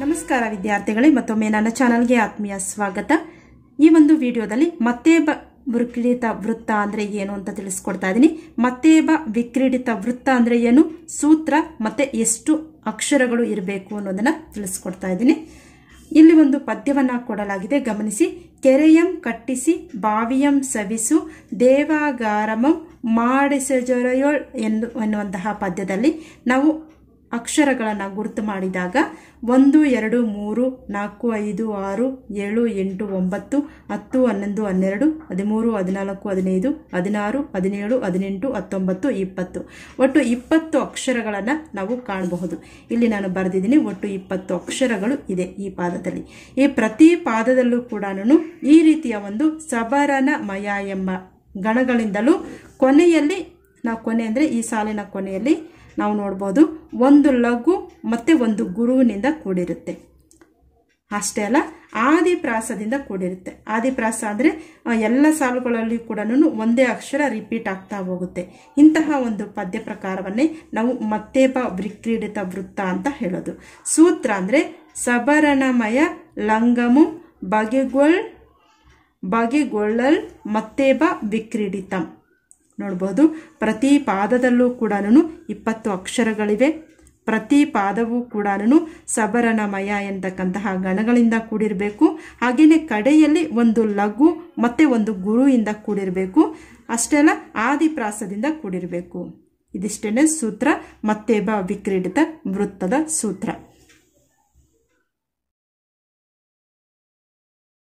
ನಮಸ್ಕಾರ ವಿದ್ಯಾರ್ಥಿಗಳೇ ಮತ್ತೊಮ್ಮೆ ನನ್ನ ಚಾನಲ್ಗೆ ಆತ್ಮೀಯ ಸ್ವಾಗತ ಈ ಒಂದು ವಿಡಿಯೋದಲ್ಲಿ ಮತ್ತೆ ವಿಕ್ರೀಡಿತ ವೃತ್ತ ಅಂದರೆ ಏನು ಅಂತ ತಿಳಿಸ್ಕೊಡ್ತಾ ಇದ್ದೀನಿ ಮತ್ತೇಬ ವಿಕ್ರೀಡಿತ ವೃತ್ತ ಅಂದರೆ ಏನು ಸೂತ್ರ ಮತ್ತು ಎಷ್ಟು ಅಕ್ಷರಗಳು ಇರಬೇಕು ಅನ್ನೋದನ್ನು ತಿಳಿಸ್ಕೊಡ್ತಾ ಇದ್ದೀನಿ ಇಲ್ಲಿ ಒಂದು ಪದ್ಯವನ್ನು ಕೊಡಲಾಗಿದೆ ಗಮನಿಸಿ ಕೆರೆಯಂ ಕಟ್ಟಿಸಿ ಬಾವಿಯಂ ಸವಿಸು ದೇವಾಗಾರಮಂ ಮಾಡಿಸಜೊರೆಯೋಳ್ ಎಂದು ಎನ್ನುವಂತಹ ಪದ್ಯದಲ್ಲಿ ನಾವು ಅಕ್ಷರಗಳನ್ನು ಗುರುತು ಮಾಡಿದಾಗ ಒಂದು ಎರಡು ಮೂರು ನಾಲ್ಕು ಐದು ಆರು ಏಳು ಎಂಟು ಒಂಬತ್ತು ಹತ್ತು ಹನ್ನೊಂದು ಹನ್ನೆರಡು ಹದಿಮೂರು ಹದಿನಾಲ್ಕು ಹದಿನೈದು ಹದಿನಾರು ಹದಿನೇಳು ಹದಿನೆಂಟು ಹತ್ತೊಂಬತ್ತು ಇಪ್ಪತ್ತು ಒಟ್ಟು ಇಪ್ಪತ್ತು ಅಕ್ಷರಗಳನ್ನು ನಾವು ಕಾಣಬಹುದು ಇಲ್ಲಿ ನಾನು ಬರೆದಿದ್ದೀನಿ ಒಟ್ಟು ಇಪ್ಪತ್ತು ಅಕ್ಷರಗಳು ಇದೆ ಈ ಪಾದದಲ್ಲಿ ಈ ಪ್ರತಿ ಪಾದದಲ್ಲೂ ಕೂಡ ಈ ರೀತಿಯ ಒಂದು ಸಬರನ ಮಯ ಎಂಬ ಗಣಗಳಿಂದಲೂ ಕೊನೆಯಲ್ಲಿ ನಾವು ಕೊನೆ ಅಂದರೆ ಈ ಸಾಲಿನ ಕೊನೆಯಲ್ಲಿ ನಾವು ನೋಡ್ಬೋದು ಒಂದು ಲಘು ಮತ್ತು ಒಂದು ಗುರುವಿನಿಂದ ಕೂಡಿರುತ್ತೆ ಅಷ್ಟೇ ಅಲ್ಲ ಆದಿಪ್ರಾಸದಿಂದ ಕೂಡಿರುತ್ತೆ ಆದಿಪ್ರಾಸ ಅಂದರೆ ಎಲ್ಲ ಸಾಲುಗಳಲ್ಲಿ ಕೂಡ ಒಂದೇ ಅಕ್ಷರ ರಿಪೀಟ್ ಆಗ್ತಾ ಹೋಗುತ್ತೆ ಇಂತಹ ಒಂದು ಪದ್ಯ ಪ್ರಕಾರವನ್ನೇ ನಾವು ಮತ್ತೇಪ ವಿಕ್ರೀಡಿತ ವೃತ್ತ ಅಂತ ಹೇಳೋದು ಸೂತ್ರ ಅಂದರೆ ಸಬರಣಮಯ ಲಂಗಮು ಬಗೆಗೊಳ್ ಬಗೆಗೊಳ್ಳಲ್ ಬ ವಿಕ್ರೀಡಿತಂ ನೋಡ್ಬೋದು ಪ್ರತಿ ಪಾದದಲ್ಲೂ ಕೂಡ ಇಪ್ಪತ್ತು ಅಕ್ಷರಗಳಿವೆ ಪ್ರತಿ ಪಾದವೂ ಕೂಡ ಸಬರನಮಯ ಎಂತಕ್ಕಂತಹ ಗಣಗಳಿಂದ ಕೂಡಿರಬೇಕು ಹಾಗೆಯೇ ಕಡೆಯಲ್ಲಿ ಒಂದು ಲಘು ಮತ್ತೆ ಒಂದು ಗುರುವಿಂದ ಕೂಡಿರಬೇಕು ಅಷ್ಟೆಲ್ಲ ಆದಿಪ್ರಾಸದಿಂದ ಕೂಡಿರಬೇಕು ಇದಿಷ್ಟೇ ಸೂತ್ರ ಮತ್ತೆ ವಿಕ್ರೀಡಿತ ವೃತ್ತದ ಸೂತ್ರ